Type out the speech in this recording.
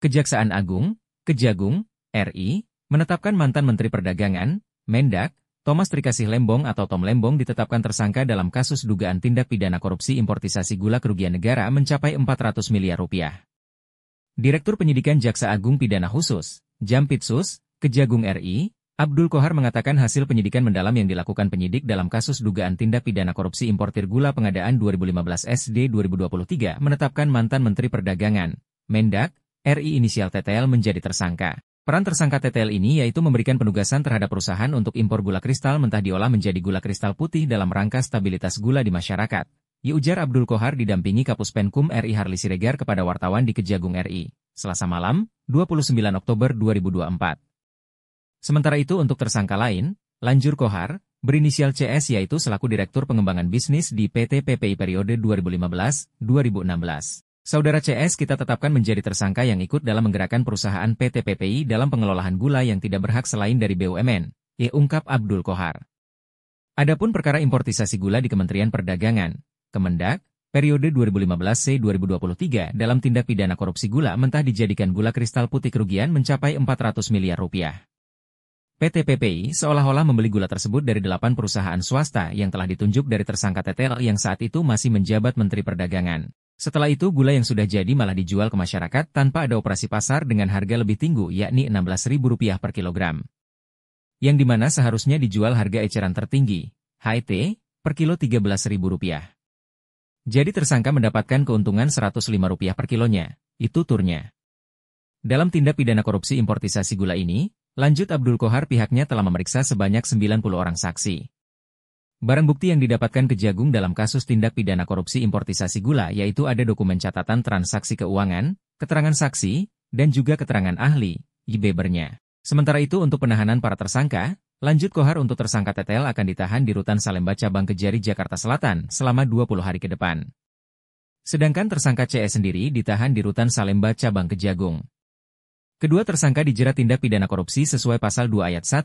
Kejaksaan Agung, Kejagung, RI, menetapkan mantan Menteri Perdagangan, Mendak, Thomas Trikasih Lembong atau Tom Lembong ditetapkan tersangka dalam kasus dugaan tindak pidana korupsi importisasi gula kerugian negara mencapai 400 miliar rupiah. Direktur Penyidikan Jaksa Agung Pidana Khusus, Jampitsus, Kejagung RI, Abdul Kohar mengatakan hasil penyidikan mendalam yang dilakukan penyidik dalam kasus dugaan tindak pidana korupsi importir gula pengadaan 2015 SD 2023 menetapkan mantan Menteri Perdagangan, Mendak, RI inisial TTL menjadi tersangka. Peran tersangka TTL ini yaitu memberikan penugasan terhadap perusahaan untuk impor gula kristal mentah diolah menjadi gula kristal putih dalam rangka stabilitas gula di masyarakat. Yujar Abdul Kohar didampingi Kapus Penkum RI Harli Siregar kepada wartawan di Kejagung RI, Selasa malam, 29 Oktober 2024. Sementara itu untuk tersangka lain, Lanjur Kohar, berinisial CS yaitu selaku Direktur Pengembangan Bisnis di PT PPI periode 2015-2016. Saudara CS kita tetapkan menjadi tersangka yang ikut dalam menggerakkan perusahaan PT PPI dalam pengelolaan gula yang tidak berhak selain dari BUMN, ya ungkap Abdul Kohar. Adapun perkara importisasi gula di Kementerian Perdagangan, Kemendak, periode 2015-2023 dalam tindak pidana korupsi gula mentah dijadikan gula kristal putih kerugian mencapai 400 miliar rupiah. PT PPI seolah-olah membeli gula tersebut dari delapan perusahaan swasta yang telah ditunjuk dari tersangka TTL yang saat itu masih menjabat Menteri Perdagangan. Setelah itu gula yang sudah jadi malah dijual ke masyarakat tanpa ada operasi pasar dengan harga lebih tinggi yakni Rp16.000 per kilogram. Yang dimana seharusnya dijual harga eceran tertinggi, HIT, e per kilo Rp13.000. Jadi tersangka mendapatkan keuntungan Rp105 per kilonya, itu turnya. Dalam tindak pidana korupsi importisasi gula ini, lanjut Abdul Kohar pihaknya telah memeriksa sebanyak 90 orang saksi. Barang bukti yang didapatkan Kejagung dalam kasus tindak pidana korupsi importisasi gula yaitu ada dokumen catatan transaksi keuangan, keterangan saksi, dan juga keterangan ahli, Ibebernya. Sementara itu untuk penahanan para tersangka, lanjut Kohar untuk tersangka TTL akan ditahan di rutan Salemba Cabang Kejari Jakarta Selatan selama 20 hari ke depan. Sedangkan tersangka CS sendiri ditahan di rutan Salemba Cabang Kejagung. Kedua tersangka dijerat tindak pidana korupsi sesuai pasal 2 ayat 1,